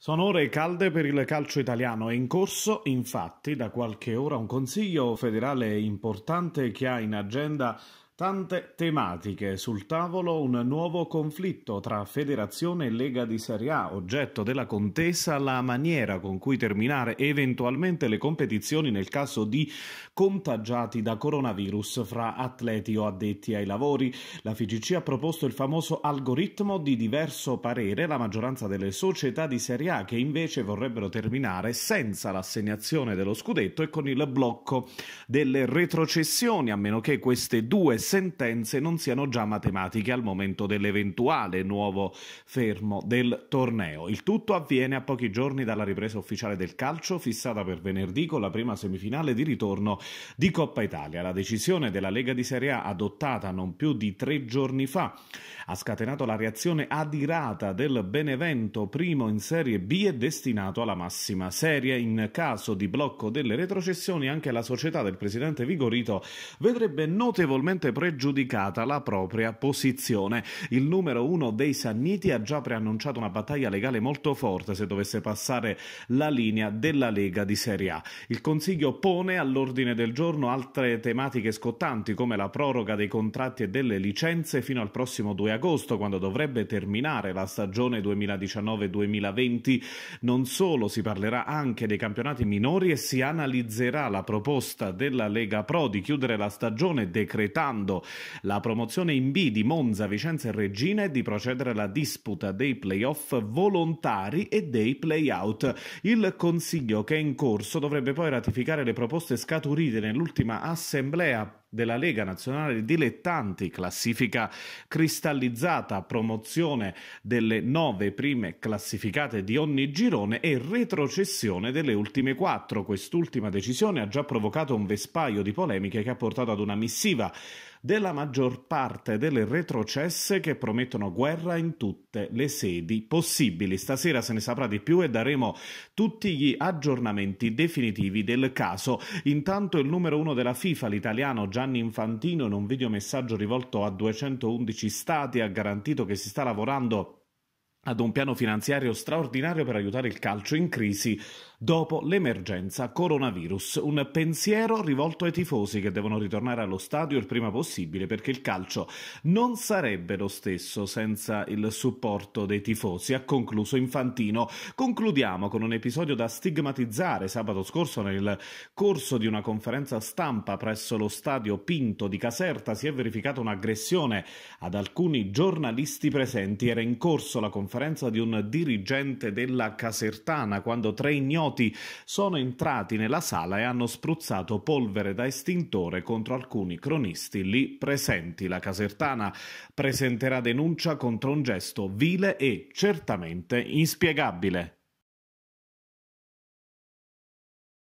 Sono ore calde per il calcio italiano. È in corso, infatti, da qualche ora un consiglio federale importante che ha in agenda Tante tematiche sul tavolo, un nuovo conflitto tra Federazione e Lega di Serie A, oggetto della contesa, la maniera con cui terminare eventualmente le competizioni nel caso di contagiati da coronavirus fra atleti o addetti ai lavori. La FIGC ha proposto il famoso algoritmo di diverso parere, la maggioranza delle società di Serie A che invece vorrebbero terminare senza l'assegnazione dello scudetto e con il blocco delle retrocessioni, a meno che queste due sentenze non siano già matematiche al momento dell'eventuale nuovo fermo del torneo. Il tutto avviene a pochi giorni dalla ripresa ufficiale del calcio, fissata per venerdì con la prima semifinale di ritorno di Coppa Italia. La decisione della Lega di Serie A, adottata non più di tre giorni fa, ha scatenato la reazione adirata del Benevento, primo in Serie B e destinato alla massima serie. In caso di blocco delle retrocessioni, anche la società del presidente Vigorito vedrebbe notevolmente pregiudicata la propria posizione. Il numero uno dei Sanniti ha già preannunciato una battaglia legale molto forte se dovesse passare la linea della Lega di Serie A. Il Consiglio pone all'ordine del giorno altre tematiche scottanti come la proroga dei contratti e delle licenze fino al prossimo 2 agosto quando dovrebbe terminare la stagione 2019-2020. Non solo, si parlerà anche dei campionati minori e si analizzerà la proposta della Lega Pro di chiudere la stagione decretando valutando la promozione in B di Monza, Vicenza e Regina e di procedere alla disputa dei playoff volontari e dei playout. Il Consiglio che è in corso dovrebbe poi ratificare le proposte scaturite nell'ultima assemblea della Lega Nazionale Dilettanti, classifica cristallizzata, promozione delle nove prime classificate di ogni girone e retrocessione delle ultime quattro. Quest'ultima decisione ha già provocato un vespaio di polemiche che ha portato ad una missiva della maggior parte delle retrocesse che promettono guerra in tutte le sedi possibili. Stasera se ne saprà di più e daremo tutti gli aggiornamenti definitivi del caso. Intanto il numero uno della FIFA, l'italiano già Gianni Infantino in un videomessaggio rivolto a 211 stati ha garantito che si sta lavorando ad un piano finanziario straordinario per aiutare il calcio in crisi dopo l'emergenza coronavirus. Un pensiero rivolto ai tifosi che devono ritornare allo stadio il prima possibile perché il calcio non sarebbe lo stesso senza il supporto dei tifosi, ha concluso Infantino. Concludiamo con un episodio da stigmatizzare sabato scorso nel corso di una conferenza stampa presso lo stadio Pinto di Caserta si è verificata un'aggressione ad alcuni giornalisti presenti. Era in corso la conferenza conferenza di un dirigente della Casertana quando tre ignoti sono entrati nella sala e hanno spruzzato polvere da estintore contro alcuni cronisti lì presenti. La Casertana presenterà denuncia contro un gesto vile e certamente inspiegabile.